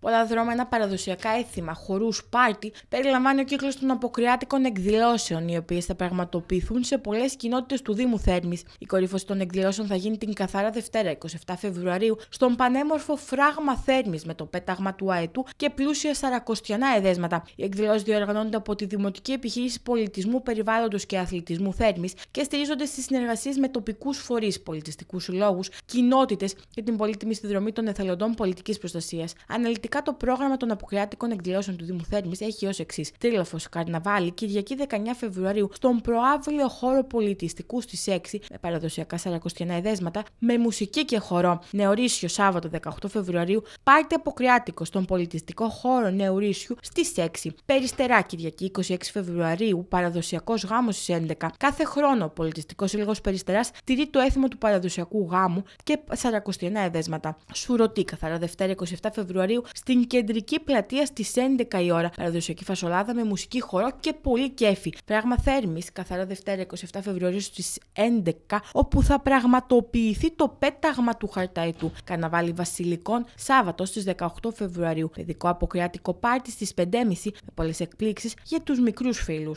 Πολλά δρόμενα παραδοσιακά έθιμα, χορούς, πάρτι, περιλαμβάνει ο κύκλος των αποκριάτικων εκδηλώσεων, οι οποίες θα πραγματοποιηθούν σε πολλές κοινότητες του Δήμου Θέρμης. Η κορύφωση των εκδηλώσεων θα γίνει την καθαρά Δευτέρα, 27 Φεβρουαρίου, στον πανέμορφο Φράγμα Θέρμης με το πέταγμα του αετού και πλούσια σαρακοστιανά εδέσματα. Οι εκδηλώσεις διοργανώνονται από τη Δημοτική Επιχείρηση Πολιτισμού, Περιβάλλοντος και Αθλητισμού Θέρμης και στηρίζονται στις συνεργασίες με τοπικούς φορείς, πολιτιστικούς λόγου, κοινότητες και την πολύτιμη συνδρομή των εθελοντών πολιτικής προστασίας. Σχετικά το πρόγραμμα των αποκριάτικων εκδηλώσεων του Δήμου Θέρμης έχει ως εξής: Τρίλαφο Καρναβάλι, Κυριακή 19 Φεβρουαρίου, στον προάβλιο χώρο πολιτιστικού στις 6, με παραδοσιακά σαρακοστιανά εδέσματα, με μουσική και χορό. Νεορίσιο Σάββατο 18 Φεβρουαρίου, πάρτε αποκριάτικο στον πολιτιστικό χώρο Νεορίσιου στι 6. Περιστερά Κυριακή 26 Φεβρουαρίου, παραδοσιακός γάμος στις 11. Κάθε χρόνο ο πολιτιστικός σύλλογος Περιστεράς τηρεί το έθιμο του παραδοσιακού γάμου και σαρακοστιανά εδέσματα. Σουρωτή καθαρά Δευτέρα 27 Φεβρουαρίου στην κεντρική πλατεία στις 11 η ώρα. Παραδοσιακή φασολάδα με μουσική χορό και πολύ κέφι. Πράγμα θέρμης, καθαρά Δευτέρα 27 Φεβρουαρίου στις 11, όπου θα πραγματοποιηθεί το πέταγμα του χαρταϊτού. Καναβάλι Βασιλικών, Σάββατο στις 18 Φεβρουαρίου. Παιδικό αποκριάτικο πάρτι στις 5.30 με πολλές εκπλήξεις για τους μικρούς φίλους.